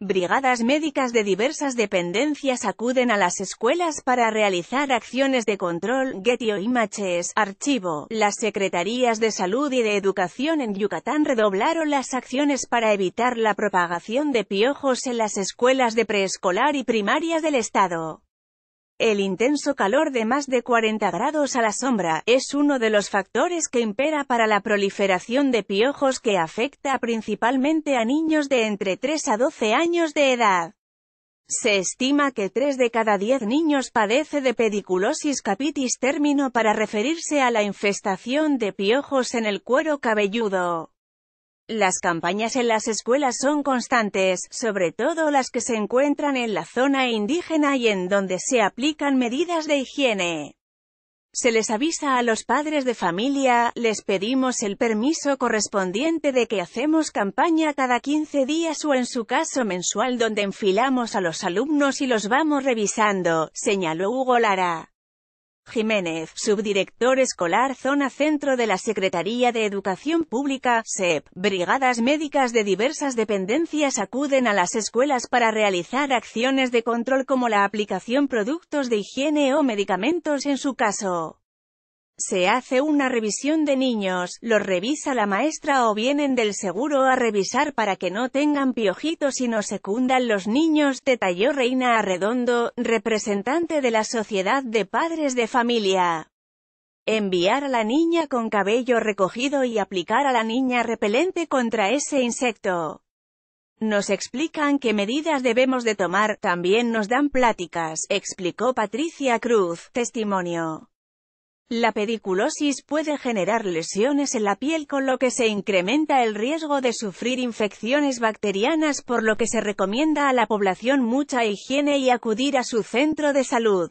Brigadas médicas de diversas dependencias acuden a las escuelas para realizar acciones de control, Getio Images, archivo. Las secretarías de salud y de educación en Yucatán redoblaron las acciones para evitar la propagación de piojos en las escuelas de preescolar y primarias del estado. El intenso calor de más de 40 grados a la sombra, es uno de los factores que impera para la proliferación de piojos que afecta principalmente a niños de entre 3 a 12 años de edad. Se estima que 3 de cada 10 niños padece de pediculosis capitis término para referirse a la infestación de piojos en el cuero cabelludo. Las campañas en las escuelas son constantes, sobre todo las que se encuentran en la zona indígena y en donde se aplican medidas de higiene. Se les avisa a los padres de familia, les pedimos el permiso correspondiente de que hacemos campaña cada 15 días o en su caso mensual donde enfilamos a los alumnos y los vamos revisando, señaló Hugo Lara. Jiménez, subdirector escolar Zona Centro de la Secretaría de Educación Pública, SEP. Brigadas médicas de diversas dependencias acuden a las escuelas para realizar acciones de control como la aplicación productos de higiene o medicamentos en su caso. Se hace una revisión de niños, los revisa la maestra o vienen del seguro a revisar para que no tengan piojitos y no secundan los niños, detalló Reina Arredondo, representante de la Sociedad de Padres de Familia. Enviar a la niña con cabello recogido y aplicar a la niña repelente contra ese insecto. Nos explican qué medidas debemos de tomar, también nos dan pláticas, explicó Patricia Cruz, testimonio. La pediculosis puede generar lesiones en la piel con lo que se incrementa el riesgo de sufrir infecciones bacterianas por lo que se recomienda a la población mucha higiene y acudir a su centro de salud.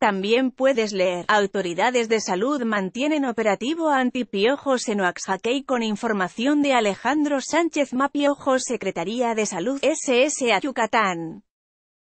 También puedes leer, autoridades de salud mantienen operativo antipiojos en Oaxaca con información de Alejandro Sánchez Mapiojos Secretaría de Salud a Yucatán.